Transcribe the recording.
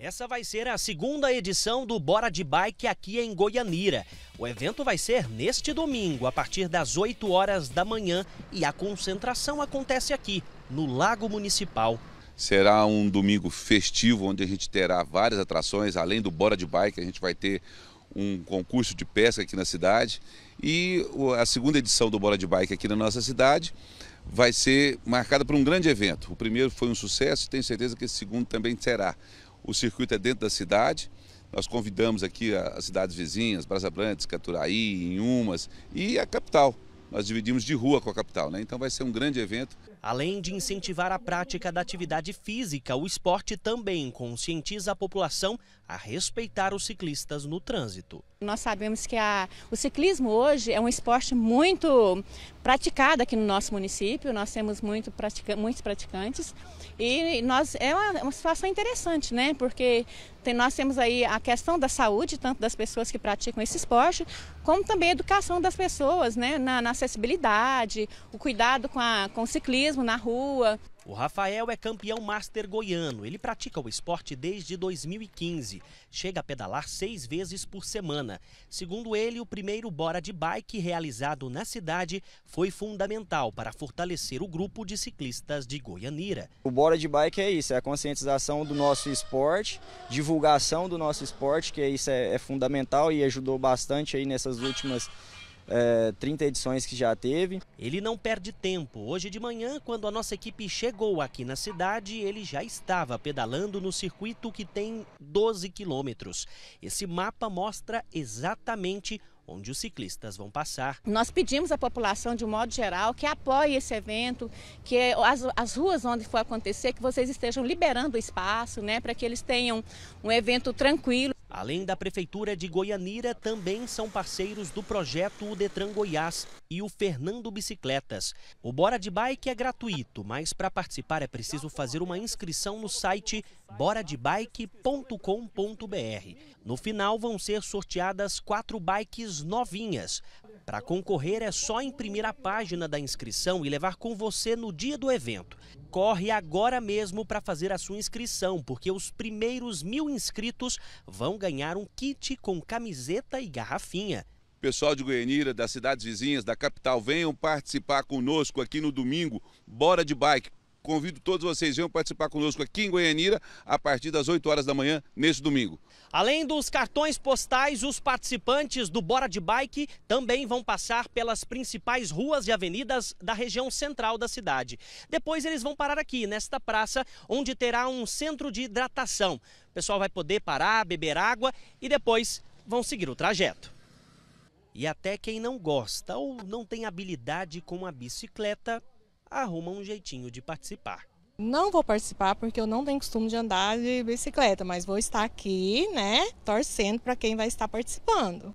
Essa vai ser a segunda edição do Bora de Bike aqui em Goianira. O evento vai ser neste domingo, a partir das 8 horas da manhã, e a concentração acontece aqui, no Lago Municipal. Será um domingo festivo, onde a gente terá várias atrações, além do Bora de Bike, a gente vai ter um concurso de pesca aqui na cidade. E a segunda edição do Bora de Bike aqui na nossa cidade vai ser marcada por um grande evento. O primeiro foi um sucesso e tenho certeza que esse segundo também será. O circuito é dentro da cidade. Nós convidamos aqui as cidades vizinhas, Brasa Brantes, Caturaí, Inhumas e a capital, nós dividimos de rua com a capital, né? Então vai ser um grande evento. Além de incentivar a prática da atividade física, o esporte também conscientiza a população a respeitar os ciclistas no trânsito. Nós sabemos que a, o ciclismo hoje é um esporte muito praticado aqui no nosso município, nós temos muito pratica, muitos praticantes e nós, é uma, uma situação interessante, né? Porque tem, nós temos aí a questão da saúde, tanto das pessoas que praticam esse esporte, como também a educação das pessoas né? na, na acessibilidade, o cuidado com, a, com o ciclismo na rua. O Rafael é campeão master goiano. Ele pratica o esporte desde 2015. Chega a pedalar seis vezes por semana. Segundo ele, o primeiro Bora de Bike realizado na cidade foi fundamental para fortalecer o grupo de ciclistas de Goianira. O Bora de Bike é isso, é a conscientização do nosso esporte, divulgação do nosso esporte, que é isso é, é fundamental e ajudou bastante aí nessas últimas é, 30 edições que já teve. Ele não perde tempo. Hoje de manhã, quando a nossa equipe chegou aqui na cidade, ele já estava pedalando no circuito que tem 12 quilômetros. Esse mapa mostra exatamente onde os ciclistas vão passar. Nós pedimos à população, de um modo geral, que apoie esse evento, que as, as ruas onde for acontecer, que vocês estejam liberando o espaço, né, para que eles tenham um evento tranquilo. Além da Prefeitura de Goianira, também são parceiros do projeto O Detran Goiás e o Fernando Bicicletas. O Bora de Bike é gratuito, mas para participar é preciso fazer uma inscrição no site boradebike.com.br. No final vão ser sorteadas quatro bikes novinhas. Para concorrer é só imprimir a página da inscrição e levar com você no dia do evento. Corre agora mesmo para fazer a sua inscrição, porque os primeiros mil inscritos vão ganhar um kit com camiseta e garrafinha. Pessoal de Goianira, das cidades vizinhas, da capital, venham participar conosco aqui no domingo. Bora de bike, Convido todos vocês a participar conosco aqui em Goianira a partir das 8 horas da manhã neste domingo. Além dos cartões postais, os participantes do Bora de Bike também vão passar pelas principais ruas e avenidas da região central da cidade. Depois eles vão parar aqui, nesta praça, onde terá um centro de hidratação. O pessoal vai poder parar, beber água e depois vão seguir o trajeto. E até quem não gosta ou não tem habilidade com a bicicleta arruma um jeitinho de participar. Não vou participar porque eu não tenho costume de andar de bicicleta, mas vou estar aqui, né, torcendo para quem vai estar participando.